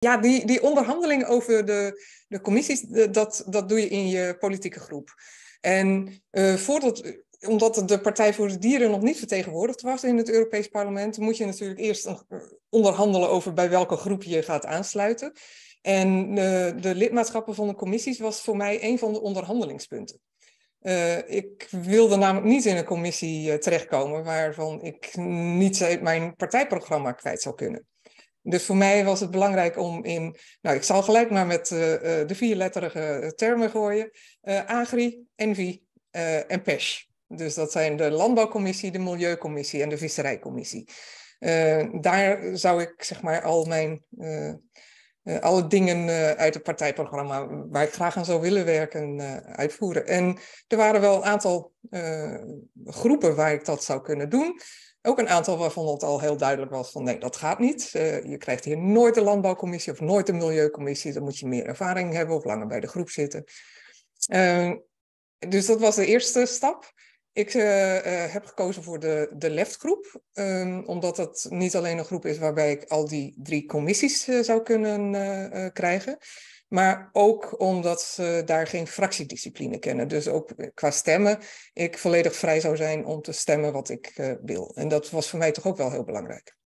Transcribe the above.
ja, die, die onderhandeling over de, de commissies, dat, dat doe je in je politieke groep. En eh, voordat, omdat de Partij voor de Dieren nog niet vertegenwoordigd was in het Europees Parlement, moet je natuurlijk eerst eh, onderhandelen over bij welke groep je gaat aansluiten. En eh, de lidmaatschappen van de commissies was voor mij een van de onderhandelingspunten. ik wilde namelijk niet in een commissie terechtkomen waarvan ik niet uit mijn partijprogramma kwijt zou kunnen. Dus voor mij was het belangrijk om in, nou ik zal gelijk maar met uh, de vierletterige eh, termen gooien, agri, envi en pech. Dus dat zijn de landbouwcommissie, de milieucommissie en de visserijcommissie. daar zou ik zeg maar al mijn, alle dingen uit het partijprogramma waar ik graag aan zou willen werken uitvoeren. En er waren wel een aantal groepen waar ik dat zou kunnen doen. Ook een aantal waarvan het al heel duidelijk was van nee, dat gaat niet. Eh, je krijgt hier nooit de landbouwcommissie of nooit de milieucommissie. Dan moet je meer ervaring hebben of langer bij de groep zitten. Eh, dus dat was de eerste stap. Ik eh, heb gekozen voor de, de left ehm, omdat dat niet alleen een groep is waarbij ik al die drie commissies zou kunnen krijgen, maar ook omdat ze daar geen fractiediscipline kennen. Dus ook eh, qua stemmen, ik volledig vrij zou zijn om te stemmen wat ik eh, wil. En dat was voor mij toch ook wel heel belangrijk.